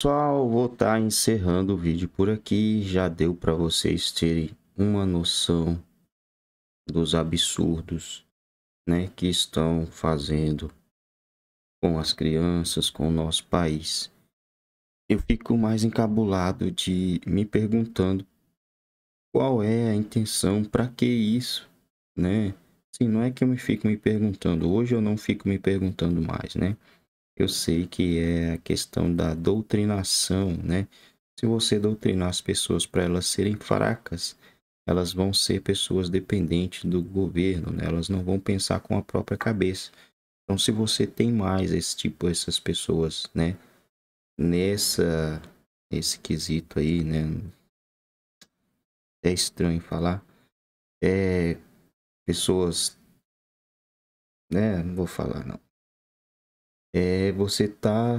Pessoal, vou estar tá encerrando o vídeo por aqui. Já deu para vocês terem uma noção dos absurdos né, que estão fazendo com as crianças, com o nosso país. Eu fico mais encabulado de me perguntando qual é a intenção, para que isso, né? Assim, não é que eu me fico me perguntando, hoje eu não fico me perguntando mais, né? eu sei que é a questão da doutrinação, né? Se você doutrinar as pessoas para elas serem fracas, elas vão ser pessoas dependentes do governo, né? elas não vão pensar com a própria cabeça. Então, se você tem mais esse tipo, essas pessoas, né? Nessa, esse quesito aí, né? É estranho falar. É, pessoas, né? Não vou falar, não é, você tá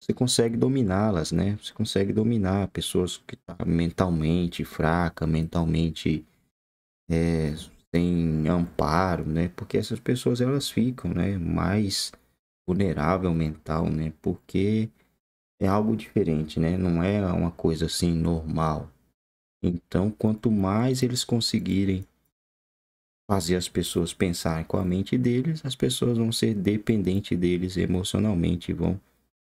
você consegue dominá-las, né? Você consegue dominar pessoas que tá mentalmente fraca, mentalmente é, sem amparo, né? Porque essas pessoas elas ficam, né? Mais vulnerável mental, né? Porque é algo diferente, né? Não é uma coisa assim normal. Então, quanto mais eles conseguirem fazer as pessoas pensarem com a mente deles, as pessoas vão ser dependentes deles emocionalmente e vão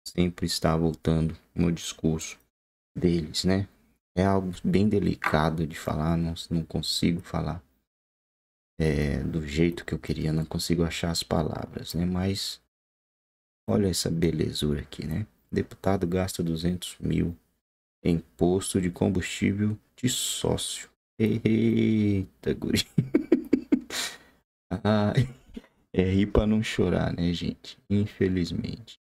sempre estar voltando no discurso deles, né? É algo bem delicado de falar, não, não consigo falar é, do jeito que eu queria, não consigo achar as palavras, né? Mas olha essa belezura aqui, né? Deputado gasta 200 mil em posto de combustível de sócio. Eita, guri. É, é rir pra não chorar, né, gente? Infelizmente.